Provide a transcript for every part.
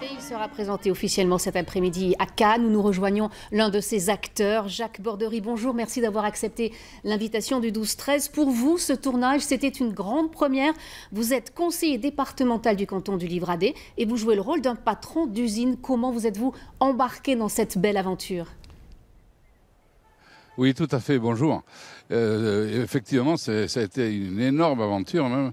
Et il sera présenté officiellement cet après-midi à Cannes où nous rejoignons l'un de ses acteurs, Jacques Bordery. Bonjour, merci d'avoir accepté l'invitation du 12-13. Pour vous, ce tournage, c'était une grande première. Vous êtes conseiller départemental du canton du Livradé et vous jouez le rôle d'un patron d'usine. Comment vous êtes-vous embarqué dans cette belle aventure oui, tout à fait. Bonjour. Euh, effectivement, ça a été une énorme aventure, même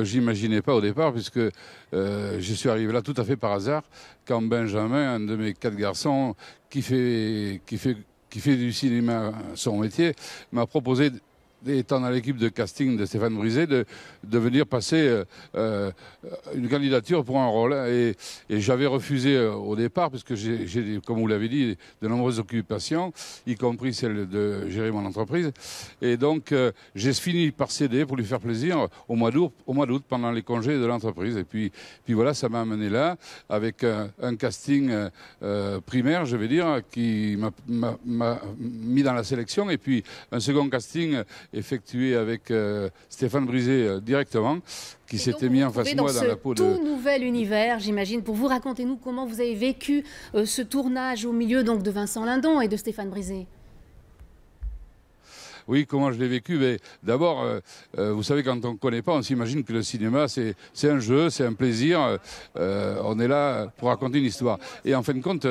que j'imaginais pas au départ, puisque euh, je suis arrivé là tout à fait par hasard, quand Benjamin, un de mes quatre garçons, qui fait, qui fait, qui fait du cinéma son métier, m'a proposé étant dans l'équipe de casting de Stéphane Brisé, de, de venir passer euh, euh, une candidature pour un rôle. Et, j'avais refusé euh, au départ, puisque j'ai, comme vous l'avez dit, de nombreuses occupations, y compris celle de gérer mon entreprise. Et donc, j'ai fini par céder pour lui faire plaisir au mois d'août, au mois d'août pendant les congés de l'entreprise. Et puis, puis voilà, ça m'a amené là, avec un, casting primaire, je vais dire, qui m'a mis dans la sélection, et puis un second casting effectué avec euh, Stéphane Brisé euh, directement, qui s'était mis en face de moi dans, la peau de... tout nouvel univers, j'imagine. Pour vous, raconter nous comment vous avez vécu euh, ce tournage au milieu donc, de Vincent Lindon et de Stéphane Brisé. Oui, comment je l'ai vécu Mais ben, D'abord, euh, euh, vous savez, quand on ne connaît pas, on s'imagine que le cinéma, c'est un jeu, c'est un plaisir. Euh, on est là pour raconter une histoire. Et en fin de compte,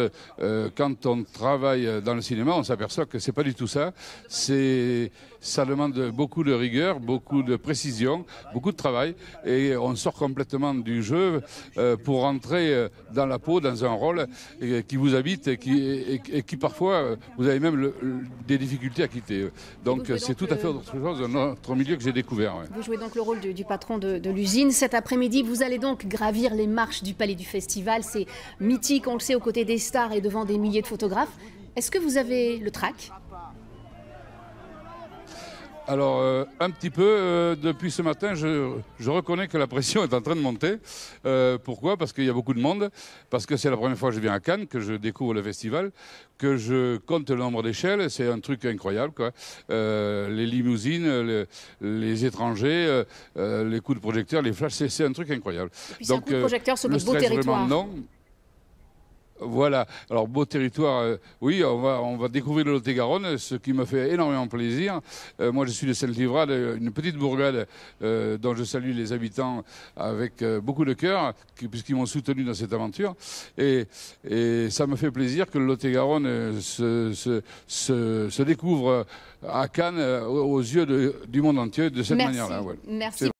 quand on travaille dans le cinéma, on s'aperçoit que ce n'est pas du tout ça. C'est ça demande beaucoup de rigueur, beaucoup de précision, beaucoup de travail, et on sort complètement du jeu pour rentrer dans la peau, dans un rôle qui vous habite et qui, et, qui parfois vous avez même des difficultés à quitter. Donc euh, c'est tout à fait autre chose un notre milieu que j'ai découvert. Vous jouez donc le rôle du, patron de, de l'usine. Cet après-midi, vous allez donc gravir les marches du Palais du Festival. C'est mythique, on le sait, aux côtés des stars et devant des milliers de photographes. Est-ce que vous avez le trac alors, euh, un petit peu, euh, depuis ce matin, je, reconnais que la pression est en train de monter. Euh, pourquoi Parce qu'il y a beaucoup de monde, parce que c'est la première fois que je viens à Cannes, que je découvre le festival, que je compte le nombre d'échelles, c'est un truc incroyable. Quoi. les limousines, les étrangers, les coups de projecteur, les flashs, c'est un truc incroyable. Et Donc, de projecteur beau territoire. non, voilà. Alors, beau territoire, euh, oui, on va, on va découvrir le Lot-et-Garonne, ce qui me fait énormément plaisir. Euh, moi, je suis de saint euh, une petite bourgade dont je salue les habitants avec beaucoup de cœur, puisqu'ils m'ont soutenu dans cette aventure. Et, ça me fait plaisir que le Lot-et-Garonne se, se, se, découvre à Cannes aux yeux du monde entier de cette manière-là. Merci.